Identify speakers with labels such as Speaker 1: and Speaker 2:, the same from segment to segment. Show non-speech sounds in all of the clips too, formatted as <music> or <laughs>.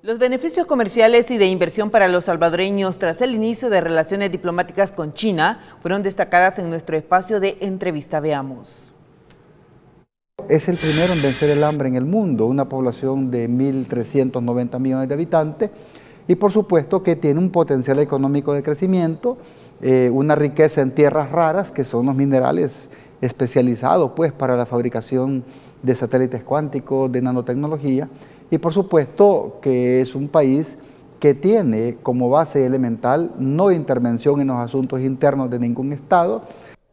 Speaker 1: Los beneficios comerciales y de inversión para los salvadoreños tras el inicio de relaciones diplomáticas con China fueron destacadas en nuestro espacio de entrevista. Veamos.
Speaker 2: Es el primero en vencer el hambre en el mundo, una población de 1.390 millones de habitantes y por supuesto que tiene un potencial económico de crecimiento, eh, una riqueza en tierras raras que son los minerales especializados pues para la fabricación de satélites cuánticos, de nanotecnología y por supuesto que es un país que tiene como base elemental no intervención en los asuntos internos de ningún Estado.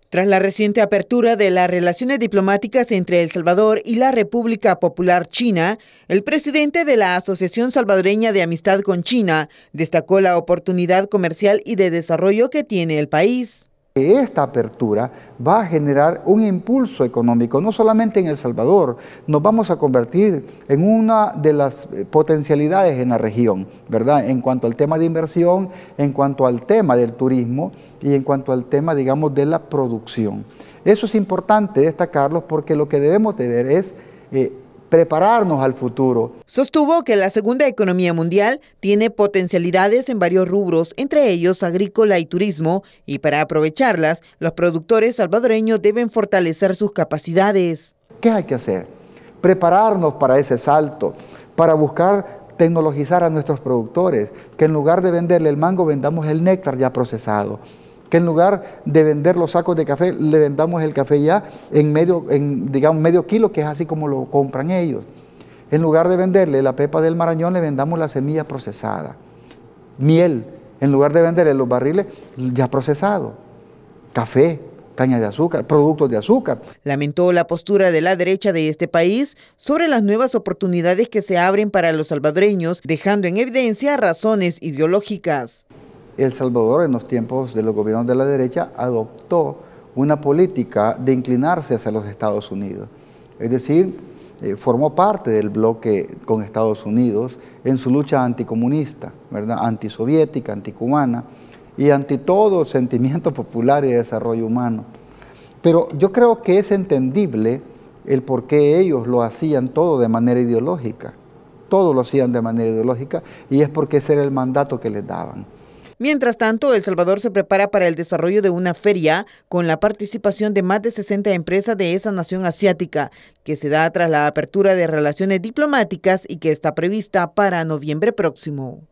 Speaker 2: Tras la reciente apertura de las relaciones
Speaker 1: diplomáticas entre El Salvador y la República Popular China, el presidente de la Asociación Salvadoreña de Amistad con China destacó la oportunidad comercial y de desarrollo
Speaker 2: que tiene el país esta apertura va a generar un impulso económico, no solamente en El Salvador, nos vamos a convertir en una de las eh, potencialidades en la región, ¿verdad? En cuanto al tema de inversión, en cuanto al tema del turismo y en cuanto al tema, digamos, de la producción. Eso es importante destacarlo porque lo que debemos tener es... Eh, prepararnos al futuro.
Speaker 1: Sostuvo que la segunda economía mundial tiene potencialidades en varios rubros, entre ellos agrícola y turismo, y para aprovecharlas, los productores salvadoreños deben fortalecer sus capacidades.
Speaker 2: ¿Qué hay que hacer? Prepararnos para ese salto, para buscar tecnologizar a nuestros productores, que en lugar de venderle el mango vendamos el néctar ya procesado en lugar de vender los sacos de café, le vendamos el café ya en medio, digamos, medio kilo, que es así como lo compran ellos. En lugar de venderle la pepa del marañón, le vendamos la semilla procesada. Miel, en lugar de venderle los barriles ya procesado. Café, caña de azúcar, productos de azúcar. Lamentó la
Speaker 1: postura de la derecha de este país sobre las nuevas oportunidades que se abren para los salvadoreños,
Speaker 2: dejando en evidencia razones ideológicas. El Salvador en los tiempos de los gobiernos de la derecha adoptó una política de inclinarse hacia los Estados Unidos. Es decir, eh, formó parte del bloque con Estados Unidos en su lucha anticomunista, ¿verdad? antisoviética, anticubana y ante todo sentimiento <laughs> popular y desarrollo humano. Pero yo creo que es entendible el por qué ellos lo hacían todo de manera ideológica. Todo lo hacían de manera ideológica y es porque ese era el mandato que les daban.
Speaker 1: Mientras tanto, El Salvador se prepara para el desarrollo de una feria con la participación de más de 60 empresas de esa nación asiática, que se da tras la apertura de relaciones diplomáticas y que está prevista para noviembre próximo.